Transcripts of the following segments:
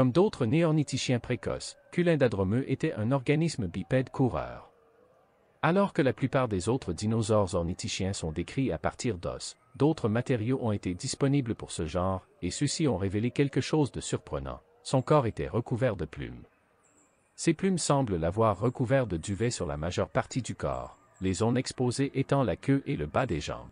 Comme d'autres néorniticiens précoces, Culindadromeux était un organisme bipède coureur. Alors que la plupart des autres dinosaures orniticiens sont décrits à partir d'os, d'autres matériaux ont été disponibles pour ce genre, et ceux-ci ont révélé quelque chose de surprenant. Son corps était recouvert de plumes. Ces plumes semblent l'avoir recouvert de duvet sur la majeure partie du corps, les zones exposées étant la queue et le bas des jambes.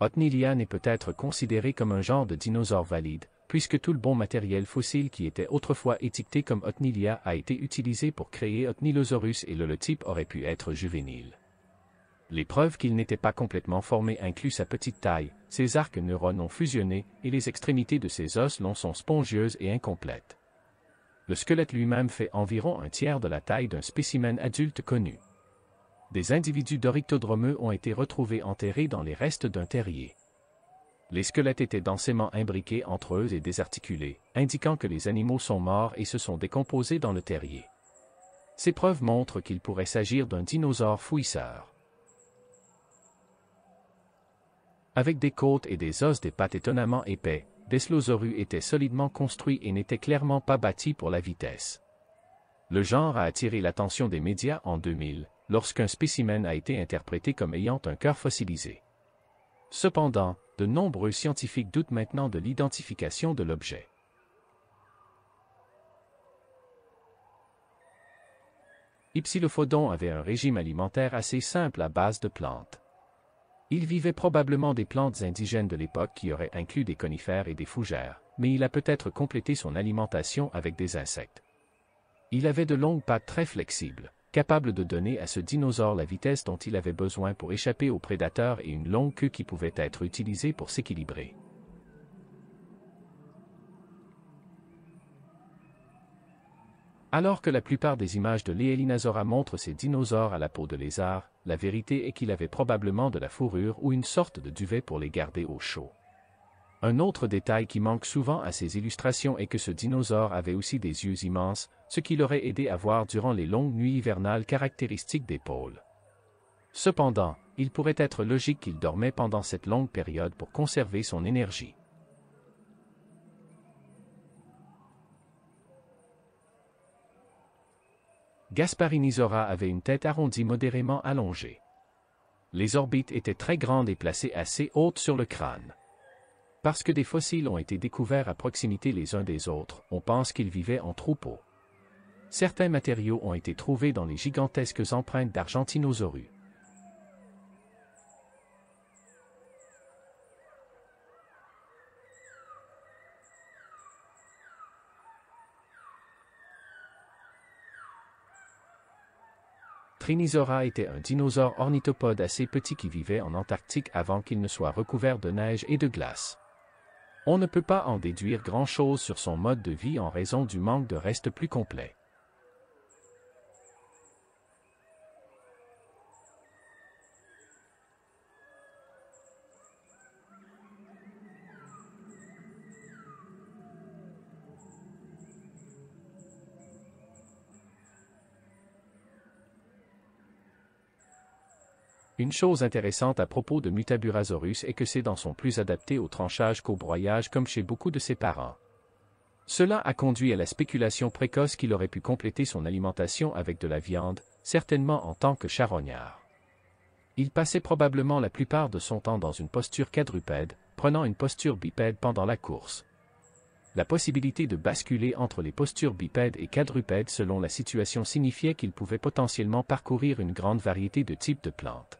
Otnilia n'est peut-être considéré comme un genre de dinosaure valide, puisque tout le bon matériel fossile qui était autrefois étiqueté comme Othnilia a été utilisé pour créer Othnilosaurus et l'holotype aurait pu être juvénile. Les preuves qu'il n'était pas complètement formé incluent sa petite taille, ses arcs neurones ont fusionné, et les extrémités de ses os longs sont spongieuses et incomplètes. Le squelette lui-même fait environ un tiers de la taille d'un spécimen adulte connu des individus d'orictodromeux ont été retrouvés enterrés dans les restes d'un terrier. Les squelettes étaient densément imbriqués entre eux et désarticulés, indiquant que les animaux sont morts et se sont décomposés dans le terrier. Ces preuves montrent qu'il pourrait s'agir d'un dinosaure fouisseur. Avec des côtes et des os des pattes étonnamment épais, Deslosaurus était solidement construit et n'était clairement pas bâti pour la vitesse. Le genre a attiré l'attention des médias en 2000, lorsqu'un spécimen a été interprété comme ayant un cœur fossilisé. Cependant, de nombreux scientifiques doutent maintenant de l'identification de l'objet. Ipsilophodon avait un régime alimentaire assez simple à base de plantes. Il vivait probablement des plantes indigènes de l'époque qui auraient inclus des conifères et des fougères, mais il a peut-être complété son alimentation avec des insectes. Il avait de longues pattes très flexibles, capable de donner à ce dinosaure la vitesse dont il avait besoin pour échapper aux prédateurs et une longue queue qui pouvait être utilisée pour s'équilibrer. Alors que la plupart des images de l'Eelinazora montrent ces dinosaures à la peau de lézard, la vérité est qu'il avait probablement de la fourrure ou une sorte de duvet pour les garder au chaud. Un autre détail qui manque souvent à ces illustrations est que ce dinosaure avait aussi des yeux immenses, ce qui l'aurait aidé à voir durant les longues nuits hivernales caractéristiques des pôles. Cependant, il pourrait être logique qu'il dormait pendant cette longue période pour conserver son énergie. Gasparinisaura avait une tête arrondie modérément allongée. Les orbites étaient très grandes et placées assez hautes sur le crâne. Parce que des fossiles ont été découverts à proximité les uns des autres, on pense qu'ils vivaient en troupeau. Certains matériaux ont été trouvés dans les gigantesques empreintes d'Argentinosaurus. trinisora était un dinosaure ornithopode assez petit qui vivait en Antarctique avant qu'il ne soit recouvert de neige et de glace on ne peut pas en déduire grand-chose sur son mode de vie en raison du manque de reste plus complet. Une chose intéressante à propos de Mutaburasaurus est que ses dents sont plus adaptées au tranchage qu'au broyage comme chez beaucoup de ses parents. Cela a conduit à la spéculation précoce qu'il aurait pu compléter son alimentation avec de la viande, certainement en tant que charognard. Il passait probablement la plupart de son temps dans une posture quadrupède, prenant une posture bipède pendant la course. La possibilité de basculer entre les postures bipèdes et quadrupèdes selon la situation signifiait qu'il pouvait potentiellement parcourir une grande variété de types de plantes.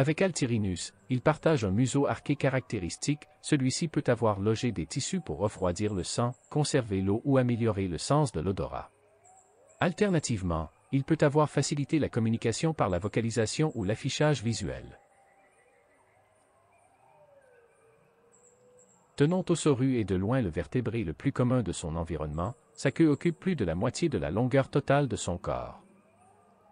Avec Altirinus, il partage un museau arqué caractéristique, celui-ci peut avoir logé des tissus pour refroidir le sang, conserver l'eau ou améliorer le sens de l'odorat. Alternativement, il peut avoir facilité la communication par la vocalisation ou l'affichage visuel. Tenant au Tenontosaurus et de loin le vertébré le plus commun de son environnement, sa queue occupe plus de la moitié de la longueur totale de son corps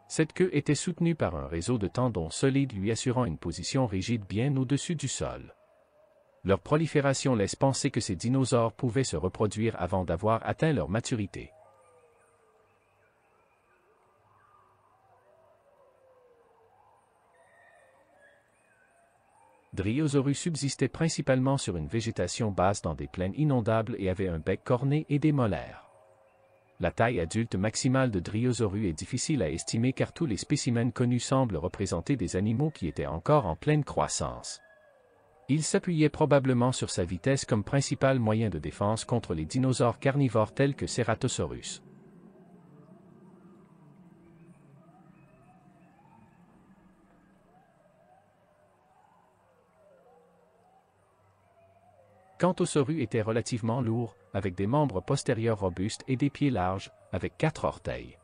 cette queue était soutenue par un réseau de tendons solides lui assurant une position rigide bien au-dessus du sol. Leur prolifération laisse penser que ces dinosaures pouvaient se reproduire avant d'avoir atteint leur maturité. Dryosaurus subsistait principalement sur une végétation basse dans des plaines inondables et avait un bec corné et des molaires la taille adulte maximale de Dryosaurus est difficile à estimer car tous les spécimens connus semblent représenter des animaux qui étaient encore en pleine croissance. Il s'appuyait probablement sur sa vitesse comme principal moyen de défense contre les dinosaures carnivores tels que Ceratosaurus. soru était relativement lourd, avec des membres postérieurs robustes et des pieds larges, avec quatre orteils.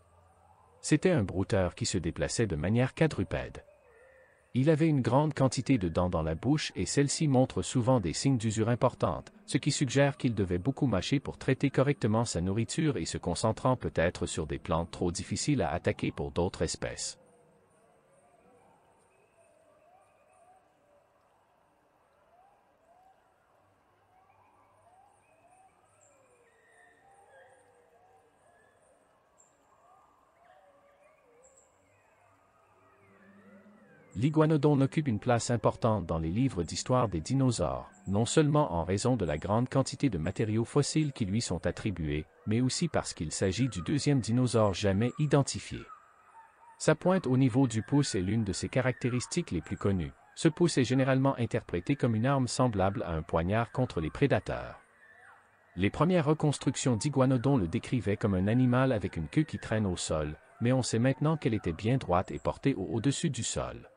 C'était un brouteur qui se déplaçait de manière quadrupède. Il avait une grande quantité de dents dans la bouche et celles-ci montrent souvent des signes d'usure importante, ce qui suggère qu'il devait beaucoup mâcher pour traiter correctement sa nourriture et se concentrant peut-être sur des plantes trop difficiles à attaquer pour d'autres espèces. l'iguanodon occupe une place importante dans les livres d'histoire des dinosaures, non seulement en raison de la grande quantité de matériaux fossiles qui lui sont attribués, mais aussi parce qu'il s'agit du deuxième dinosaure jamais identifié. Sa pointe au niveau du pouce est l'une de ses caractéristiques les plus connues. Ce pouce est généralement interprété comme une arme semblable à un poignard contre les prédateurs. Les premières reconstructions d'iguanodon le décrivaient comme un animal avec une queue qui traîne au sol, mais on sait maintenant qu'elle était bien droite et portée au-dessus du sol.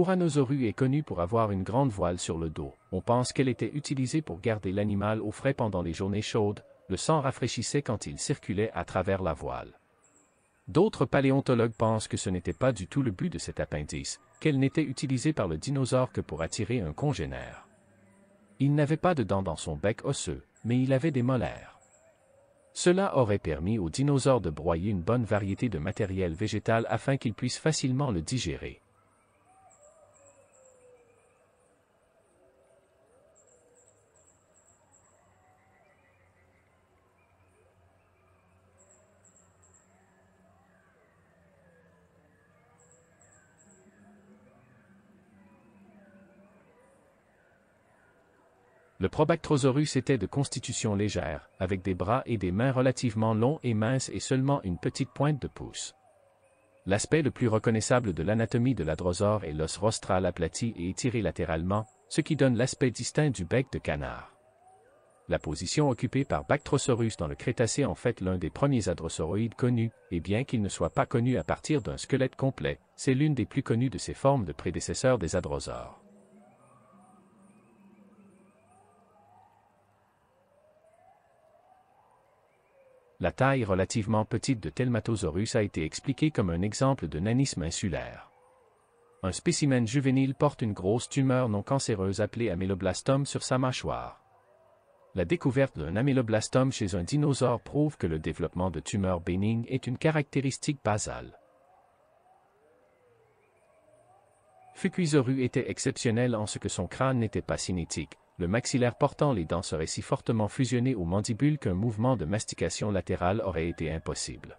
Uranosauru est connu pour avoir une grande voile sur le dos. On pense qu'elle était utilisée pour garder l'animal au frais pendant les journées chaudes, le sang rafraîchissait quand il circulait à travers la voile. D'autres paléontologues pensent que ce n'était pas du tout le but de cet appendice, qu'elle n'était utilisée par le dinosaure que pour attirer un congénère. Il n'avait pas de dents dans son bec osseux, mais il avait des molaires. Cela aurait permis au dinosaure de broyer une bonne variété de matériel végétal afin qu'il puisse facilement le digérer. Le Probactrosaurus était de constitution légère, avec des bras et des mains relativement longs et minces et seulement une petite pointe de pouce. L'aspect le plus reconnaissable de l'anatomie de l'adrosaure est l'os rostral aplati et étiré latéralement, ce qui donne l'aspect distinct du bec de canard. La position occupée par Bactrosaurus dans le Crétacé en fait l'un des premiers adrosauroïdes connus, et bien qu'il ne soit pas connu à partir d'un squelette complet, c'est l'une des plus connues de ses formes de prédécesseurs des adrosaures. la taille relativement petite de Telmatosaurus a été expliquée comme un exemple de nanisme insulaire. Un spécimen juvénile porte une grosse tumeur non cancéreuse appelée améloblastome sur sa mâchoire. La découverte d'un améloblastome chez un dinosaure prouve que le développement de tumeurs bénignes est une caractéristique basale. Fukuizoru était exceptionnel en ce que son crâne n'était pas cinétique, le maxillaire portant les dents serait si fortement fusionné aux mandibules qu'un mouvement de mastication latérale aurait été impossible.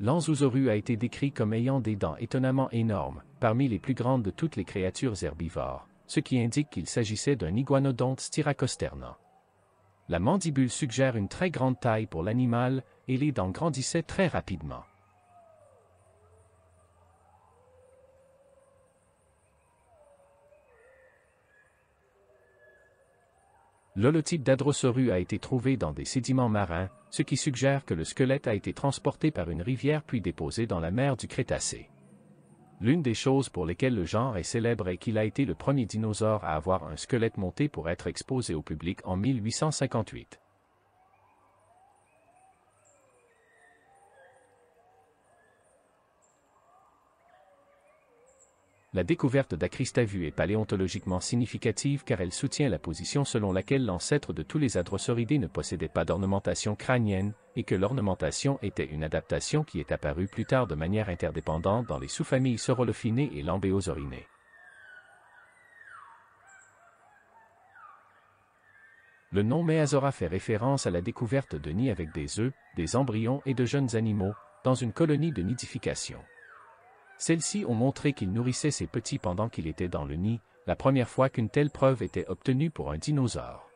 L'anzouzoru a été décrit comme ayant des dents étonnamment énormes, parmi les plus grandes de toutes les créatures herbivores, ce qui indique qu'il s'agissait d'un iguanodonte styracosterna. La mandibule suggère une très grande taille pour l'animal, et les dents grandissaient très rapidement. l'holotype d'Adrosaurus a été trouvé dans des sédiments marins, ce qui suggère que le squelette a été transporté par une rivière puis déposé dans la mer du Crétacé. L'une des choses pour lesquelles le genre est célèbre est qu'il a été le premier dinosaure à avoir un squelette monté pour être exposé au public en 1858. la découverte d'Akristavu est paléontologiquement significative car elle soutient la position selon laquelle l'ancêtre de tous les adrosauridés ne possédait pas d'ornementation crânienne, et que l'ornementation était une adaptation qui est apparue plus tard de manière interdépendante dans les sous-familles Sorolophinae et lambéosaurinées. Le nom Meazora fait référence à la découverte de nids avec des œufs, des embryons et de jeunes animaux, dans une colonie de nidification. Celles-ci ont montré qu'il nourrissait ses petits pendant qu'il était dans le nid, la première fois qu'une telle preuve était obtenue pour un dinosaure.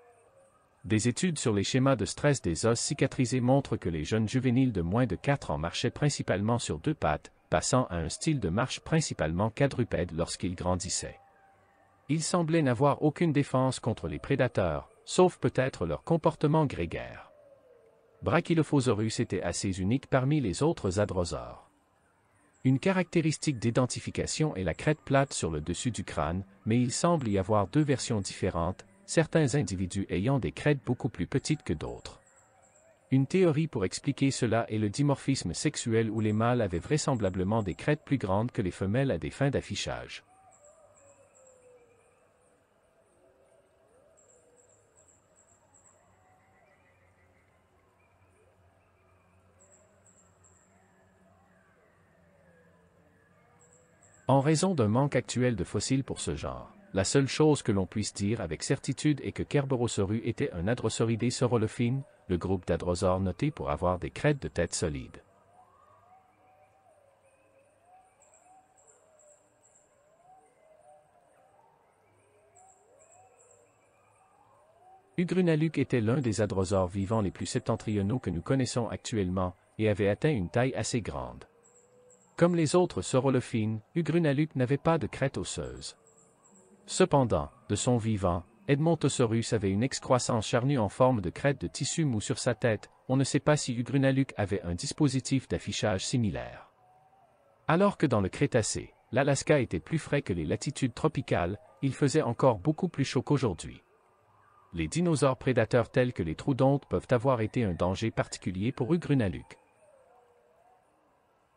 Des études sur les schémas de stress des os cicatrisés montrent que les jeunes juvéniles de moins de 4 ans marchaient principalement sur deux pattes, passant à un style de marche principalement quadrupède lorsqu'ils grandissaient. Ils semblaient n'avoir aucune défense contre les prédateurs, sauf peut-être leur comportement grégaire. Brachylophosaurus était assez unique parmi les autres adrosaures. Une caractéristique d'identification est la crête plate sur le dessus du crâne, mais il semble y avoir deux versions différentes, certains individus ayant des crêtes beaucoup plus petites que d'autres. Une théorie pour expliquer cela est le dimorphisme sexuel où les mâles avaient vraisemblablement des crêtes plus grandes que les femelles à des fins d'affichage. En raison d'un manque actuel de fossiles pour ce genre, la seule chose que l'on puisse dire avec certitude est que Kerberosaurus était un adrosauridé saurolophine, le groupe d'adrosaures noté pour avoir des crêtes de tête solides. Ugrunaluk était l'un des adrosaures vivants les plus septentrionaux que nous connaissons actuellement, et avait atteint une taille assez grande. Comme les autres saurolophines, Ugrunaluk n'avait pas de crête osseuse. Cependant, de son vivant, Edmontosaurus avait une excroissance charnue en forme de crête de tissu mou sur sa tête, on ne sait pas si Ugrunaluk avait un dispositif d'affichage similaire. Alors que dans le Crétacé, l'Alaska était plus frais que les latitudes tropicales, il faisait encore beaucoup plus chaud qu'aujourd'hui. Les dinosaures prédateurs tels que les trous peuvent avoir été un danger particulier pour Ugrunaluk.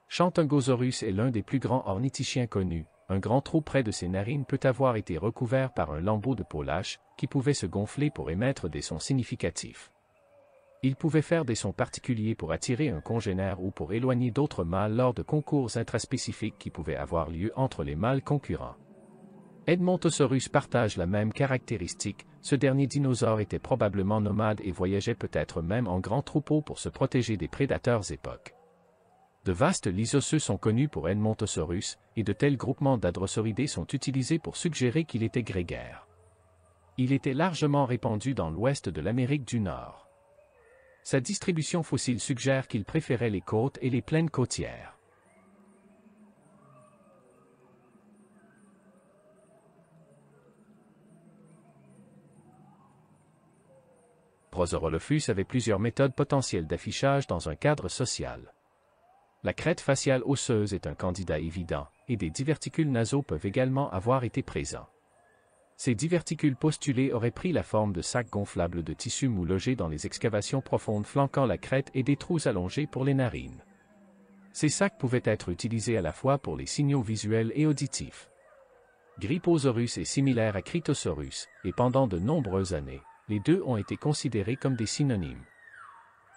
Chantungosaurus est l'un des plus grands ornithischiens connus. Un grand trou près de ses narines peut avoir été recouvert par un lambeau de peau lâche, qui pouvait se gonfler pour émettre des sons significatifs. Il pouvait faire des sons particuliers pour attirer un congénère ou pour éloigner d'autres mâles lors de concours intraspécifiques qui pouvaient avoir lieu entre les mâles concurrents. Edmontosaurus partage la même caractéristique, ce dernier dinosaure était probablement nomade et voyageait peut-être même en grand troupeau pour se protéger des prédateurs époques. De vastes lysosseux sont connus pour Edmontosaurus, et de tels groupements d'adrosauridés sont utilisés pour suggérer qu'il était grégaire. Il était largement répandu dans l'ouest de l'Amérique du Nord. Sa distribution fossile suggère qu'il préférait les côtes et les plaines côtières. Prosorolophus avait plusieurs méthodes potentielles d'affichage dans un cadre social. La crête faciale osseuse est un candidat évident, et des diverticules nasaux peuvent également avoir été présents. Ces diverticules postulés auraient pris la forme de sacs gonflables de tissu mou logés dans les excavations profondes flanquant la crête et des trous allongés pour les narines. Ces sacs pouvaient être utilisés à la fois pour les signaux visuels et auditifs. Gryposaurus est similaire à Critosaurus, et pendant de nombreuses années, les deux ont été considérés comme des synonymes.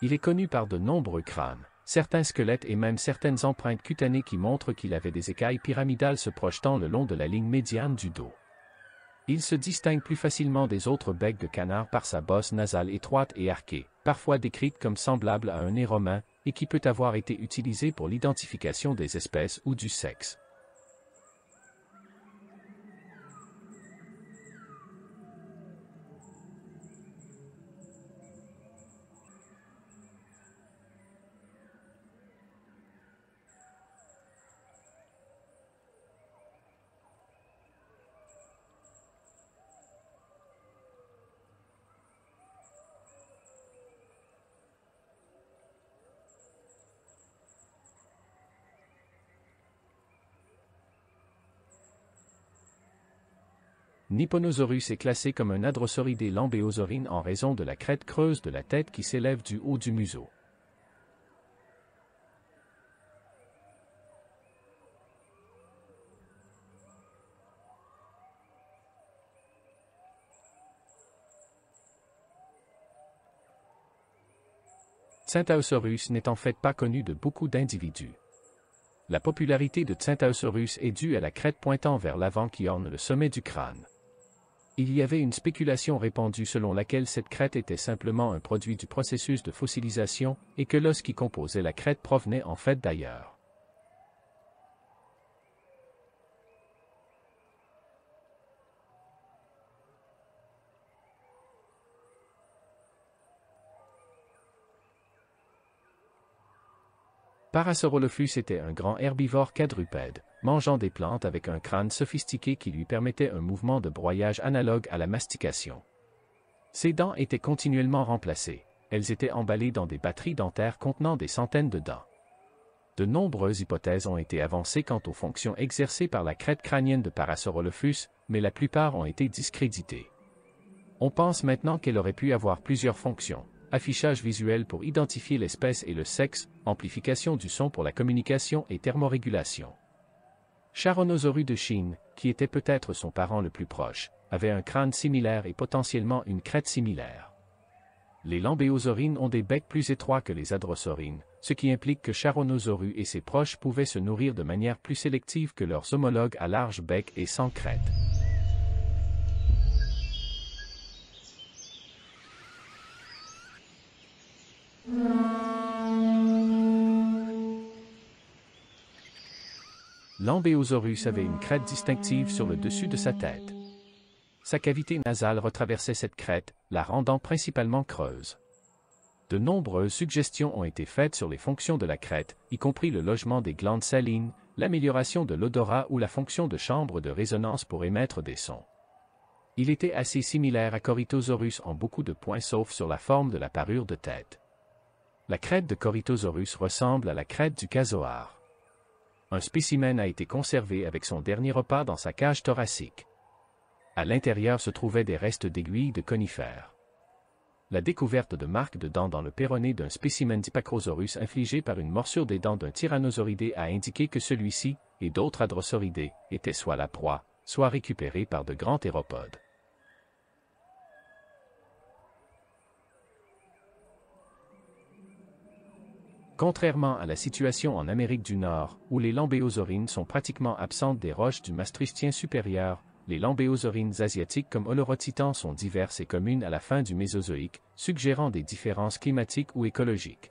Il est connu par de nombreux crânes, certains squelettes et même certaines empreintes cutanées qui montrent qu'il avait des écailles pyramidales se projetant le long de la ligne médiane du dos. Il se distingue plus facilement des autres becs de canard par sa bosse nasale étroite et arquée, parfois décrite comme semblable à un nez romain, et qui peut avoir été utilisée pour l'identification des espèces ou du sexe. Nipponosaurus est classé comme un adrosauridé lambéosaurine en raison de la crête creuse de la tête qui s'élève du haut du museau. Tsintaosaurus n'est en fait pas connu de beaucoup d'individus. La popularité de Tsintaosaurus est due à la crête pointant vers l'avant qui orne le sommet du crâne il y avait une spéculation répandue selon laquelle cette crête était simplement un produit du processus de fossilisation, et que l'os qui composait la crête provenait en fait d'ailleurs. Parasaurolophus était un grand herbivore quadrupède mangeant des plantes avec un crâne sophistiqué qui lui permettait un mouvement de broyage analogue à la mastication. Ses dents étaient continuellement remplacées, elles étaient emballées dans des batteries dentaires contenant des centaines de dents. De nombreuses hypothèses ont été avancées quant aux fonctions exercées par la crête crânienne de Parasaurolophus, mais la plupart ont été discréditées. On pense maintenant qu'elle aurait pu avoir plusieurs fonctions. Affichage visuel pour identifier l'espèce et le sexe, amplification du son pour la communication et thermorégulation. Charonosaurus de Chine, qui était peut-être son parent le plus proche, avait un crâne similaire et potentiellement une crête similaire. Les lambéosaurines ont des becs plus étroits que les adrosaurines, ce qui implique que Charonosaurus et ses proches pouvaient se nourrir de manière plus sélective que leurs homologues à large bec et sans crête. L'ambéosaurus avait une crête distinctive sur le dessus de sa tête. Sa cavité nasale retraversait cette crête, la rendant principalement creuse. De nombreuses suggestions ont été faites sur les fonctions de la crête, y compris le logement des glandes salines, l'amélioration de l'odorat ou la fonction de chambre de résonance pour émettre des sons. Il était assez similaire à Corythosaurus en beaucoup de points sauf sur la forme de la parure de tête. La crête de Corythosaurus ressemble à la crête du casoar un spécimen a été conservé avec son dernier repas dans sa cage thoracique. À l'intérieur se trouvaient des restes d'aiguilles de conifères. La découverte de marques de dents dans le péroné d'un spécimen d'Hypacrosaurus infligé par une morsure des dents d'un tyrannosauridé a indiqué que celui-ci, et d'autres adrosauridés, étaient soit la proie, soit récupérés par de grands théropodes. Contrairement à la situation en Amérique du Nord, où les lambéosaurines sont pratiquement absentes des roches du maastrichtien supérieur, les lambéosaurines asiatiques comme Olorotitan sont diverses et communes à la fin du Mésozoïque, suggérant des différences climatiques ou écologiques.